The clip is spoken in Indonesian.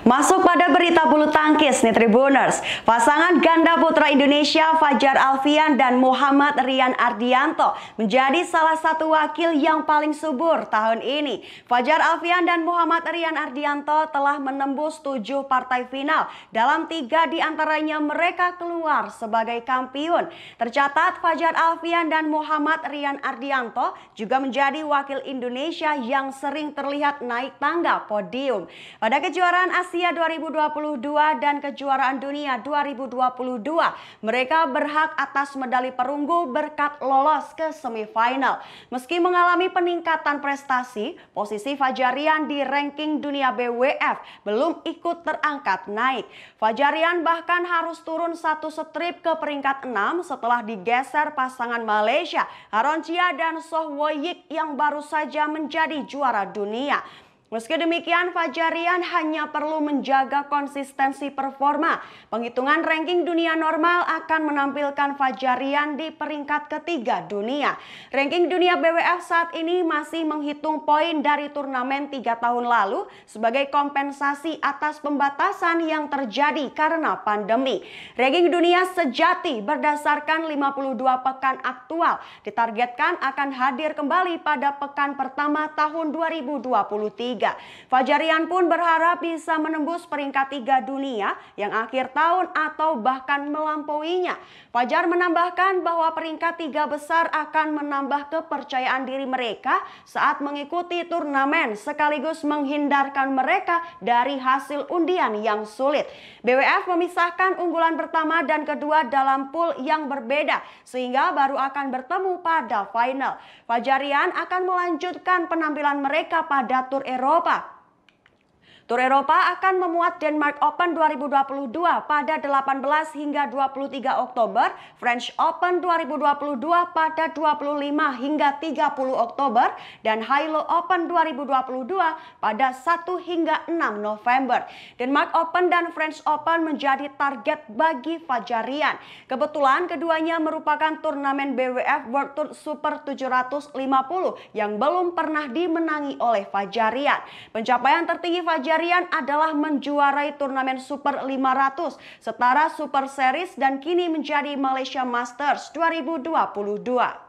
Masuk pada berita bulu tangkis nih Tribuners. Pasangan ganda putra Indonesia Fajar Alfian dan Muhammad Rian Ardianto menjadi salah satu wakil yang paling subur tahun ini. Fajar Alfian dan Muhammad Rian Ardianto telah menembus tujuh partai final. Dalam tiga di antaranya mereka keluar sebagai kampiun. Tercatat Fajar Alfian dan Muhammad Rian Ardianto juga menjadi wakil Indonesia yang sering terlihat naik tangga podium. Pada kejuaraan Asia Asia 2022 dan kejuaraan dunia 2022. Mereka berhak atas medali perunggu berkat lolos ke semifinal. Meski mengalami peningkatan prestasi, posisi Fajarian di ranking dunia BWF belum ikut terangkat naik. Fajarian bahkan harus turun satu strip ke peringkat 6 setelah digeser pasangan Malaysia, Haron Chia dan Soh Woyik yang baru saja menjadi juara dunia. Meski demikian, Fajarian hanya perlu menjaga konsistensi performa. Penghitungan ranking dunia normal akan menampilkan Fajarian di peringkat ketiga dunia. Ranking dunia BWF saat ini masih menghitung poin dari turnamen tiga tahun lalu sebagai kompensasi atas pembatasan yang terjadi karena pandemi. Ranking dunia sejati berdasarkan 52 pekan aktual ditargetkan akan hadir kembali pada pekan pertama tahun 2023. 3. Fajarian pun berharap bisa menembus peringkat tiga dunia yang akhir tahun atau bahkan melampauinya. Fajar menambahkan bahwa peringkat tiga besar akan menambah kepercayaan diri mereka saat mengikuti turnamen sekaligus menghindarkan mereka dari hasil undian yang sulit. BWF memisahkan unggulan pertama dan kedua dalam pool yang berbeda sehingga baru akan bertemu pada final. Fajarian akan melanjutkan penampilan mereka pada tur Eropa Europa. Tur Eropa akan memuat Denmark Open 2022 pada 18 hingga 23 Oktober, French Open 2022 pada 25 hingga 30 Oktober, dan Hilo Open 2022 pada 1 hingga 6 November. Denmark Open dan French Open menjadi target bagi Fajarian. Kebetulan keduanya merupakan turnamen BWF World Tour Super 750 yang belum pernah dimenangi oleh Fajarian. Pencapaian tertinggi Fajarian Mkhitaryan adalah menjuarai turnamen Super 500 setara Super Series dan kini menjadi Malaysia Masters 2022.